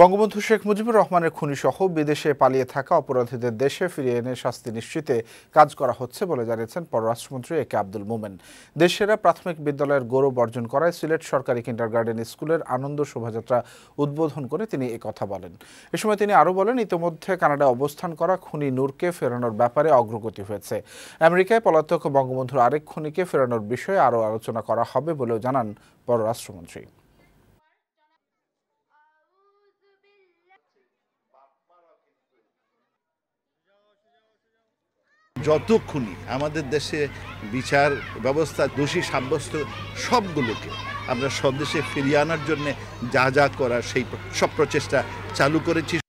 বঙ্গবন্ধু শেখ মুজিবুর রহমানের খুনিসহ বিদেশে পালিয়ে থাকা অপরাধীদের দেশে ফিরিয়ে এনে শাস্তি নিশ্চিতে কাজ করা হচ্ছে বলে জানিয়েছেন পররাষ্ট্রমন্ত্রী এ কে আব্দুল মোমেন দেশেরা প্রাথমিক বিদ্যালয়ের গৌরব অর্জন করায় সিলেট সরকারি কিন্ডারগার্ডেন স্কুলের আনন্দ শোভাযাত্রা উদ্বোধন করে তিনি কথা বলেন এ সময় তিনি আরও বলেন ইতিমধ্যে কানাডা অবস্থান করা খুনি নূরকে ফেরানোর ব্যাপারে অগ্রগতি হয়েছে আমেরিকায় পলাতক বঙ্গবন্ধুর আরেক খুনিকে ফেরানোর বিষয়ে আরও আলোচনা করা হবে বলেও জানান পররাষ্ট্রমন্ত্রী যতক্ষণই আমাদের দেশে বিচার ব্যবস্থা দোষী সাব্যস্ত সবগুলোকে আমরা স্বদেশে ফিরিয়ে আনার জন্য যা যা করার সেই সব প্রচেষ্টা চালু করেছি